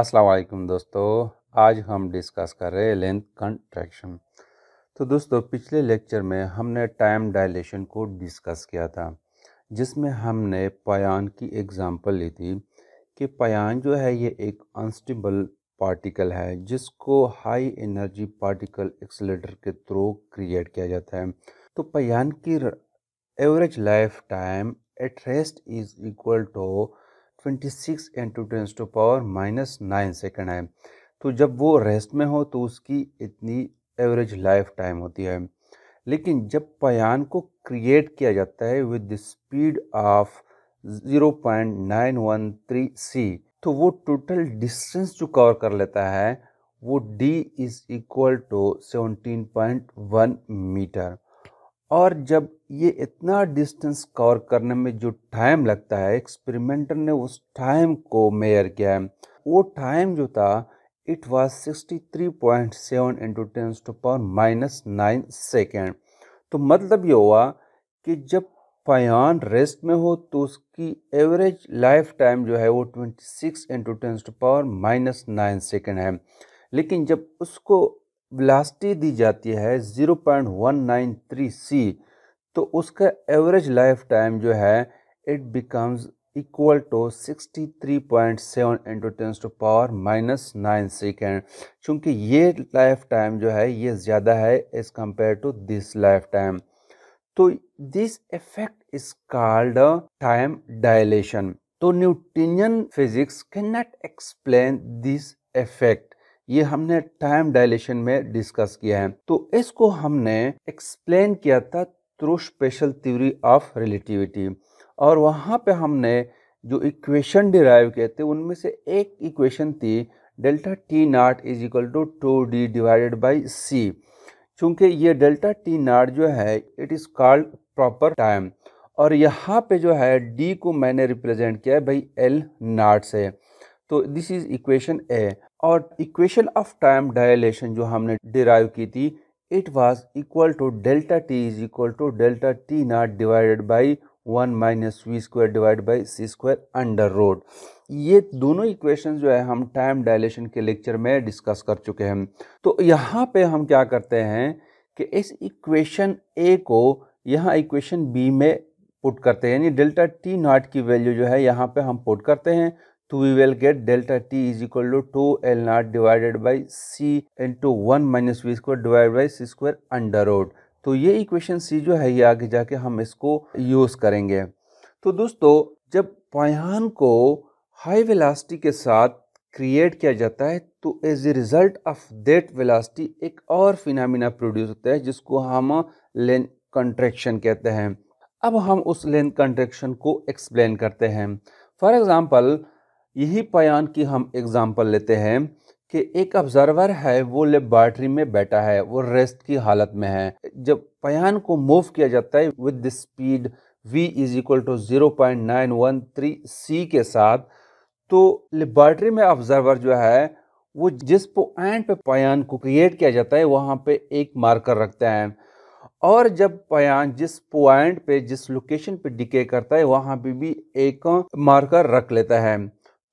अस्सलाम वालेकुम दोस्तों आज हम डिस्कस कर रहे हैं लेंथ कंट्रैक्शन तो दोस्तों पिछले लेक्चर में हमने टाइम डायलेशन को डिस्कस किया था जिसमें हमने पयान की एग्ज़ाम्पल ली थी कि पयान जो है ये एक अनस्टेबल पार्टिकल है जिसको हाई एनर्जी पार्टिकल एक्सलेटर के थ्रू क्रिएट किया जाता है तो पयान की average life time at rest is equal to twenty six into tens to power minus nine second है तो जब वो रेस्ट में हो तो उसकी इतनी एवरेज लाइफ टाइम होती है लेकिन जब पयान को क्रिएट किया जाता है with the speed of 0.913 c तो वो टोटल डिस्टेंस जो कवर कर लेता है वो d is equal to 17.1 metre और जब ये इतना डिस्टेंस कवर करने में जो टाइम लगता है एक्सपेरिमेंटर ने उस टाइम को मेयर किया है वो टाइम जो था it was 63.7 point seven into tens to power minus nine second तो मतलब ये हुआ कि जब पयान रेस्ट में हो तो उसकी एवरेज लाइफ टाइम जो है वो 26 six into tens to power minus nine second है लेकिन जब उसको वेलासिटी दी जाती है 0.193 सी तो उसका एवरेज लाइफ टाइम जो है it becomes equal to 63.7 into tens to power minus nine second चूँकि ये लाइफ टाइम जो है ये ज़्यादा है as compare to this life time तो this effect is called time dilation तो Newtonian physics can not explain this effect ये हमने टाइम डायलेशन में डिस्कस किया है तो इसको हमने एक्सप्लेन किया था through special theory of relativity और वहाँ पे हमने जो इक्वेशन डिराइव किए थे उनमें से एक इक्वेशन थी delta t naught is equal to two d divided by c चूँकि ये डेल्टा टी नाट जो है it is called proper time और यहाँ पे जो है डी को मैंने रिप्रेजेंट किया है भाई एल नाट से तो दिस इज़ इक्वेशन ए और इक्वेशन ऑफ टाइम डायलेशन जो हमने डिराइव की थी it was equal to delta T is equal to delta t naught divided by one minus we square divide by C square under root ये दोनों equation जो है हम टाइम डायलेशन के लेक्चर में डिस्कस कर चुके हैं तो यहाँ पे हम क्या करते हैं कि इस इक्वेशन ए को यहाँ इक्वेशन बी में पुट करते हैं यानी डेल्टा टी नॉट की वैल्यू जो है यहाँ पे हम पुट करते हैं तो will get delta T is equal to two L naught divided by c into one minus we square divide by C square under root तो ये इक्वेशन सी जो है ये आगे जाके हम इसको यूज़ करेंगे तो दोस्तों जब पायान को हाई वेलासिटी के साथ क्रिएट किया जाता है तो as a result of that velocity एक और फिनामिना प्रोड्यूस होता है जिसको हम लेन कंट्रेक्शन कहते हैं अब हम उस लेन कंट्रेक्शन को एक्सप्लेन करते हैं फॉर एग्ज़ाम्पल यही पयान की हम एग्ज़ाम्पल लेते हैं कि एक ऑब्ज़रवर है वो लेबॉर्ट्री में बैठा है वो रेस्ट की हालत में है जब पयान को मूव किया जाता है with the speed v is equal to zero point nine one three c के साथ तो लेबॉर्ट्री में ऑब्ज़रवर जो है वो जिस पॉइंट पे पयान को क्रिएट किया जाता है वहाँ पे एक मार्कर रखते हैं और जब पयान जिस पॉइंट पे जिस लोकेशन पे डिके करता है वहाँ पे भी एक मार्कर रख लेता है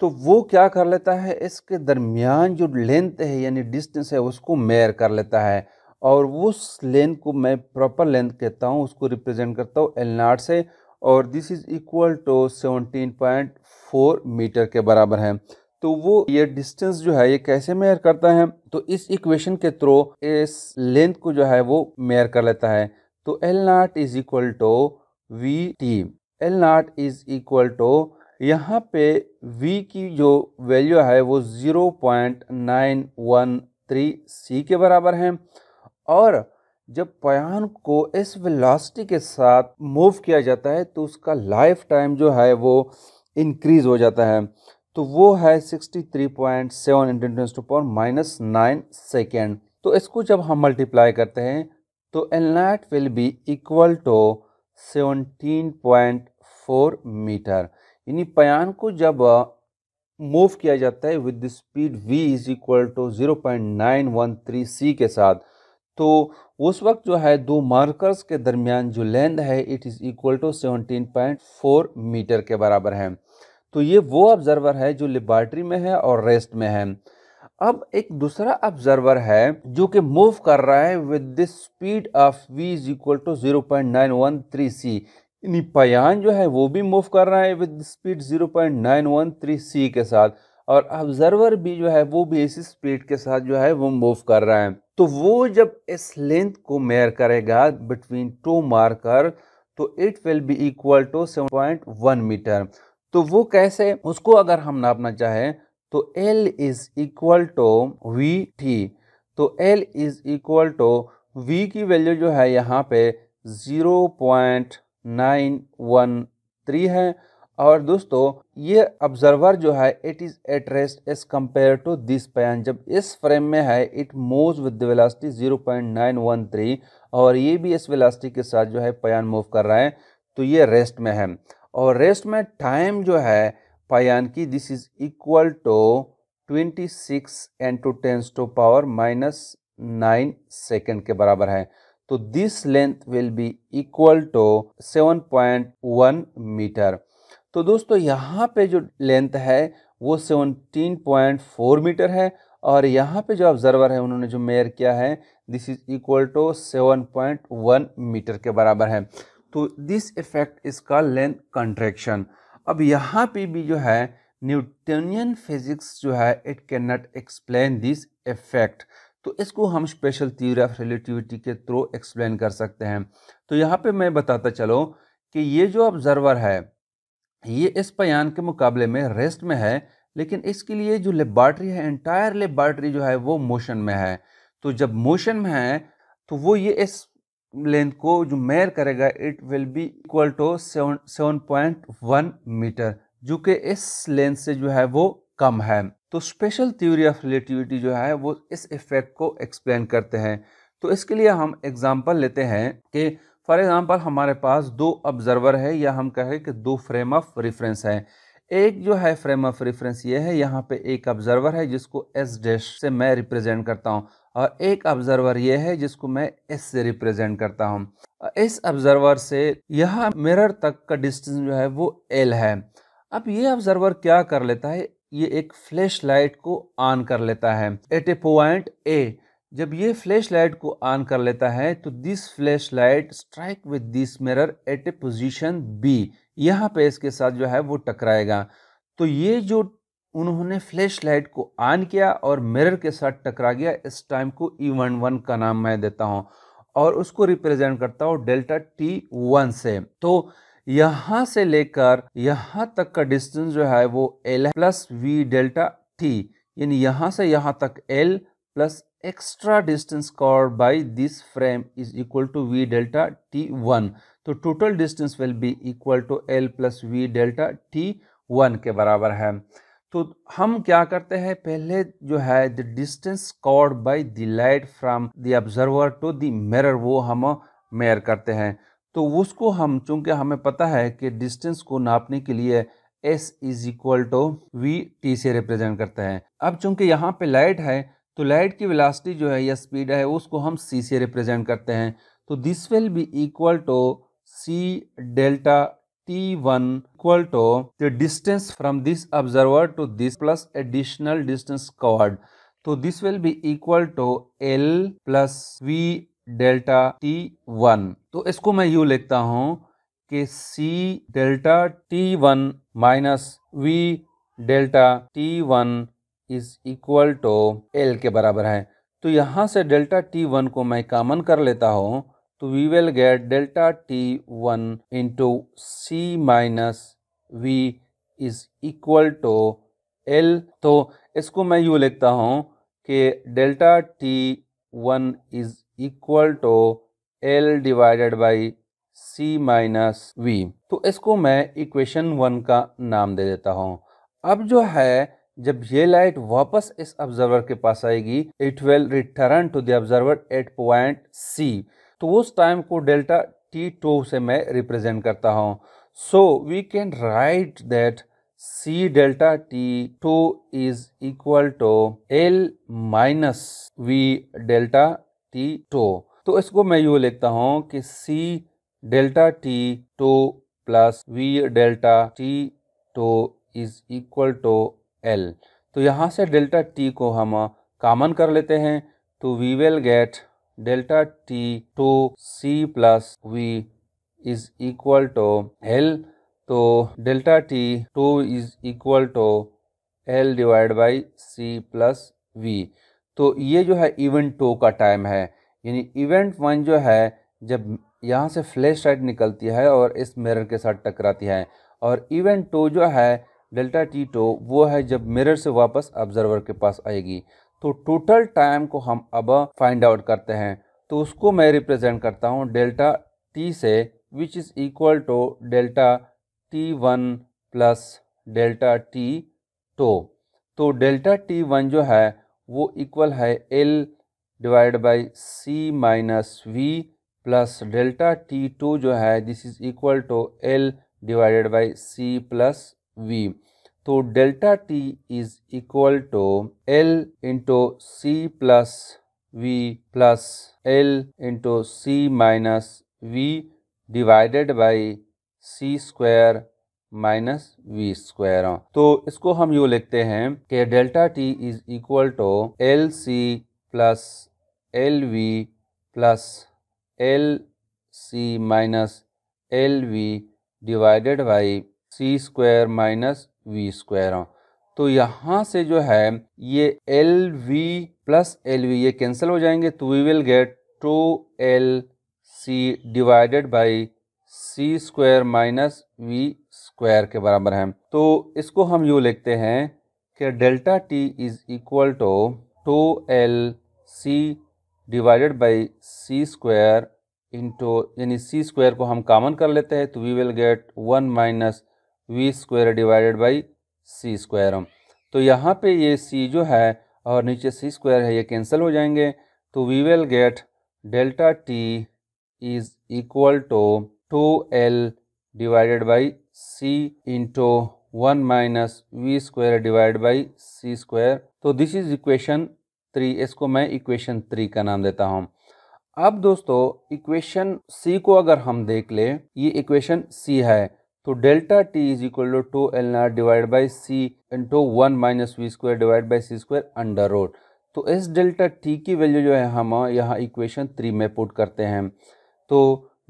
तो वो क्या कर लेता है इसके दरमियान जो लेंथ है यानी डिस्टेंस है उसको मेयर कर लेता है और उस लेंथ को मैं प्रॉपर लेंथ कहता हूँ उसको रिप्रेजेंट करता हूँ एल नाट से और this is equal to seventeen point four metre के बराबर है तो वो ये डिस्टेंस जो है ये कैसे मेयर करता है तो इस इक्वेशन के थ्रू इस लेंथ को जो है वो मेयर कर लेता है तो L naught is equal to v t L naught is equal to यहाँ पे v की जो वैल्यू है वो zero point nine one three c के बराबर है और जब पयान को इस वेलोसिटी के साथ मूव किया जाता है तो उसका लाइफ टाइम जो है वो इंक्रीज़ हो जाता है तो वो है 63.7 into to power minus nine second तो इसको जब हम मल्टीप्लाई करते हैं तो एनलाइट will be equal to 17.4 metre यानी पयान को जब मूव किया जाता है with speed v is equal to zero point nine one three c के साथ तो उस वक्त जो है दो मार्कर्स के दरमियान जो लेंथ है it is equal to seventeen point four metre के बराबर है तो ये वो ऑब्जर्वर है जो लेबॉर्ट्री में है और रेस्ट में है अब एक दूसरा ऑब्जर्वर है जो कि मूव कर रहा है with the speed of v is equal to zero point nine one three c pion जो है वो भी मूव कर रहा है विद स्पीड सी के साथ और ऑब्जर्वर भी जो है वो भी इसी स्पीड के साथ जो है वो मूव कर रहा है तो वो जब इस लेंथ को मेयर करेगा बिटवीन टू मार्कर तो it will be equal to one metre तो वो कैसे उसको अगर हम नापना चाहें तो L is equal to v t तो L is equal to V की वैल्यू जो है यहाँ पे पॉइंट नाइन वन थ्री है और दोस्तों ये ऑब्जर्वर जो है it is at rest as compare to this pion जब इस फ्रेम में है it move with velocity zero point nine one three और ये भी इस वेलासिटी के साथ जो है पैन मूव कर रहा है तो ये रेस्ट में है और रेस्ट में टाइम जो है पयान की this is equal to twenty six into tens to power minus nine second के बराबर है तो this length will be equal to seven point one metre तो दोस्तों यहाँ पे जो लेंथ है वो सेवनटीन पॉइंट फोर मीटर है और यहाँ पे जो ऑब्जर्वर है उन्होंने जो मेयर किया है this is equal to seven point one metre के बराबर है तो दिस इफेक्ट इसका लेंथ कंट्रेक्शन अब यहाँ पे भी जो है न्यूटनियन फिजिक्स जो है it can not explain this effect तो इसको हम स्पेशल थ्योरी ऑफ रिलेटिविटी के थ्रू एक्सप्लेन कर सकते हैं तो यहाँ पे मैं बताता चलो कि ये जो ऑब्जर्वर है ये इस बयान के मुकाबले में रेस्ट में है लेकिन इसके लिए जो लेबार्ट्री है एंटायर लेबार्ट्री जो है वो मोशन में है तो जब मोशन में है तो वो ये इस लेंथ को जो मेयर करेगा it will be equal to seven seven point one metre जो कि इस लेंथ से जो है वो कम है तो स्पेशल थ्योरी ऑफ रिलेटिविटी जो है वो इस इफेक्ट को एक्सप्लेन करते हैं तो इसके लिए हम एग्जांपल लेते हैं कि फॉर एग्जांपल हमारे पास दो ऑब्जर्वर है या हम कहें कि दो फ्रेम ऑफ रेफरेंस है एक जो है फ्रेम ऑफ रेफरेंस ये है यहाँ पे एक ऑब्जर्वर है जिसको एस डैश से मैं रिप्रेजेंट करता हूँ और एक ऑब्जर्वर ये है जिसको मैं एस से रिप्रेजेंट करता हूँ इस ऑब्जर्वर से यह मिरर तक का डिस्टेंस जो है वो एल है अब ये ऑब्जर्वर क्या कर लेता है ये एक फ्लैश लाइट को ऑन कर लेता है एट ए पॉइंट ए जब ये फ्लैश लाइट को ऑन कर लेता है तो this flash light strike with this mirror at a position B यहाँ पे इसके साथ जो है वो टकराएगा तो ये जो उन्होंने फ्लैश लाइट को ऑन किया और मिरर के साथ टकरा गया इस टाइम को ई वन वन का नाम मैं देता हूँ और उसको रिप्रेजेंट करता हूँ डेल्टा टी वन से तो यहाँ से लेकर यहाँ तक का डिस्टेंस जो है वो L plus v delta t यानी यहाँ से यहाँ तक L plus extra distance covered by this frame is equal to v delta t one तो total distance will be equal to L plus v delta t one के बराबर है तो हम क्या करते हैं पहले जो है the distance covered by the light from the observer to the mirror वो हम मेयर करते हैं तो उसको हम चूंकि हमें पता है कि डिस्टेंस को नापने के लिए s is equal to v t से रिप्रेजेंट करते हैं अब चूंकि यहाँ पे लाइट है तो लाइट की वेलासिटी जो है या स्पीड है उसको हम सी से रिप्रेजेंट करते हैं तो this will be equal to c delta t one equal to the distance from this observer to this plus additional distance covered तो this will be equal to L plus v delta t one तो इसको मैं यू लिखता हूँ कि c delta t one minus v delta t one is equal to L के बराबर है तो यहाँ से डेल्टा टी वन को मैं कॉमन कर लेता हूँ तो we will get delta t one into c minus v is equal to L तो इसको मैं यू लिखता हूँ कि delta t one is equal to L divided by c minus v तो इसको मैं इक्वेशन वन का नाम दे देता हूँ अब जो है जब ये लाइट वापस इस ऑब्जर्वर के पास आएगी it will return to the observer at point c तो उस टाइम को डेल्टा टी टू से मैं रिप्रेजेंट करता हूँ so we can write that c delta t two is equal to L minus v delta t two तो इसको मैं यू लिखता हूँ कि c delta t two plus v delta t two is equal to L तो यहाँ से डेल्टा टी को हम कामन कर लेते हैं तो we will get delta t two c plus v is equal to L तो delta t two is equal to L divide by c plus v तो ये जो है इवेंट टू का टाइम है यानी इवेंट वन जो है जब यहाँ से फ्लैश लाइट निकलती है और इस मिरर के साथ टकराती है और इवेंट टू जो है डेल्टा टी टो वो है जब मिरर से वापस ऑब्जर्वर के पास आएगी तो टोटल टाइम को हम अब फाइंड आउट करते हैं तो उसको मैं रिप्रेजेंट करता हूँ डेल्टा टी से which is equal to delta t one plus delta t two तो डेल्टा टी वन जो है वो इक्वल है L divide by c minus v plus delta t two जो है this is equal to L divided by c plus v तो delta T is equal to L into c plus v plus L into c minus v divided by C square minus we square तो इसको हम यू लिखते हैं कि delta T is equal to L C plus L V plus L C minus L V divided by C square minus we square तो यहाँ से जो है ये L V plus L V ये कैंसिल हो जाएंगे तो we will get two L C divided by C square minus we square के बराबर है तो इसको हम यू लिखते हैं कि delta T is equal to two L C divided by C square into यानी सी स्क्वायर को हम कॉमन कर लेते हैं तो we will get one minus we square divided by C square तो यहाँ पे ये सी जो है और नीचे सी स्क्वायर है ये कैंसिल हो जाएंगे तो we will get delta T is equal to two L divided by C into one minus we square divide by C square तो दिस इज इक्वेशन थ्री इसको मैं इक्वेशन थ्री का नाम देता हूँ अब दोस्तों इक्वेशन सी को अगर हम देख ले ये इक्वेशन सी है तो delta T is equal to two L R divide by C into one minus we square divide by C square under root तो इस डेल्टा टी की वैल्यू जो है हम यहाँ इक्वेशन थ्री में पुट करते हैं तो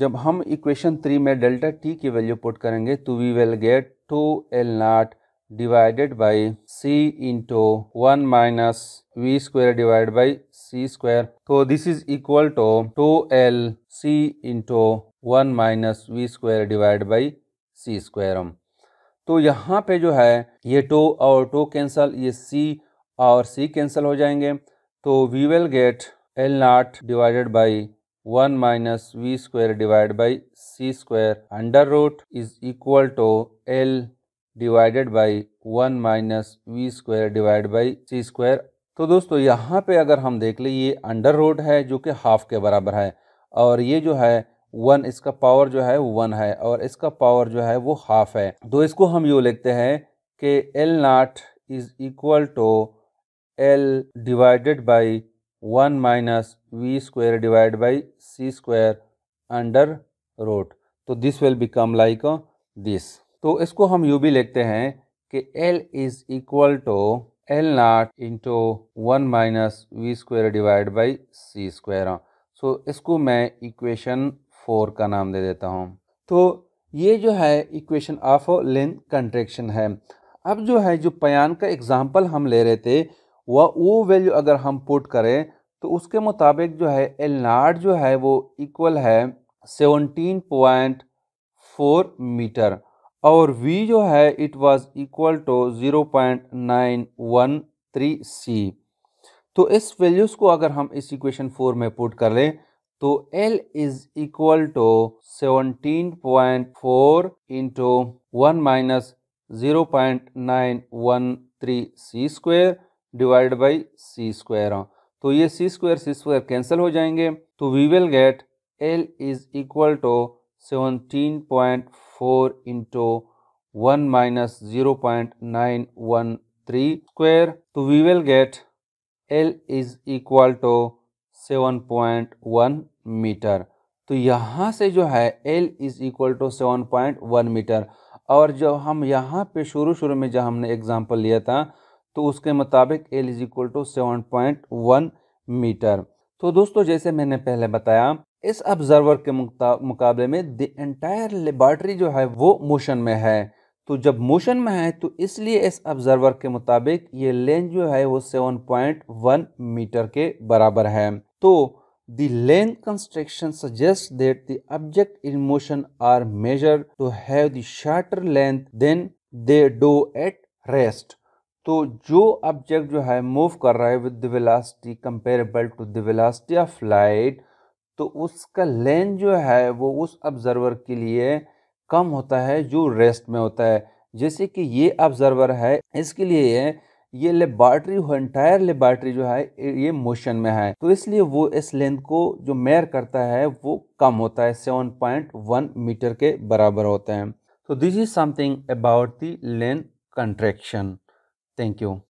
जब हम इक्वेशन थ्री में डेल्टा टी की वैल्यू पुट करेंगे तो we will get two L naught divided by C into one minus we square divide by C square तो this is equal to two L C into one minus we square divide by C square तो यहाँ पे जो है ये to और two cancel ये सी और सी कैंसिल हो जाएंगे तो we will get L naught divided by one minus we square divide by C square under root is equal to L divided by one minus we square divide by C square तो दोस्तों यहाँ पे अगर हम देख लें ये under root है जो कि हाफ के बराबर है और ये जो है वन इसका पावर जो है वन है और इसका पावर जो है वो हाफ है तो इसको हम यू लिखते हैं कि L naught is equal to L divided by one minus we square divide by C square under root तो this will become like this तो इसको हम यू भी लिखते हैं कि L is equal to L naught into one minus we square divide by C square so इसको मैं इक्वेशन फोर का नाम दे देता हूँ तो ये जो है इक्वेशन ऑफ लेंथ कंट्रेक्शन है अब जो है जो पयान का एग्ज़ाम्पल हम ले रहे थे वह वो वैल्यू अगर हम पुट करें तो उसके मुताबिक जो है एल नाट जो है वो इक्वल है सेवनटीन पॉइंट फोर मीटर और वी जो है it was equal to zero point nine one three C तो इस वैल्यूज़ को अगर हम इस इक्वेशन फोर में पुट कर लें तो L is equal to seventeen point four into one minus zero point nine one three C square divide by C square तो ये C square C square cancel हो जाएंगे तो we will get L is equal to seventeen point four into one minus zero point nine one three square तो we will get L is equal to seven point one metre तो यहाँ से जो है L is equal to seven point one meter और जब हम यहाँ पे शुरू शुरू में जब हमने एग्ज़ाम्पल लिया था तो उसके मुताबिक L is equal to seven point one metre तो दोस्तों जैसे मैंने पहले बताया इस ऑब्जर्वर के मुकाबले में द एंटायर लेबॉर्टरी जो है वो मोशन में है तो जब मोशन में है तो इसलिए इस ऑब्जर्वर के मुताबिक ये लेंथ जो है वो सेवन पॉइंट वन मीटर के बराबर है तो length construction suggest suggests that the object in motion are measured to have the shorter length than they तो जो ऑब्जेक्ट जो है मूव कर रहा है with the velocity comparable to the velocity of light तो उसका लेंथ जो है वो उस ऑब्जर्वर के लिए कम होता है जो रेस्ट में होता है जैसे कि ये ऑब्जर्वर है इसके लिए ये लेबॉर्ट्री एंटायर लेबॉर्ट्री जो है ये मोशन में है तो इसलिए वो इस लेंथ को जो मेयर करता है वो कम होता है सेवन पॉइंट वन मीटर के बराबर होते हैं तो this is something about the length contraction Thank you.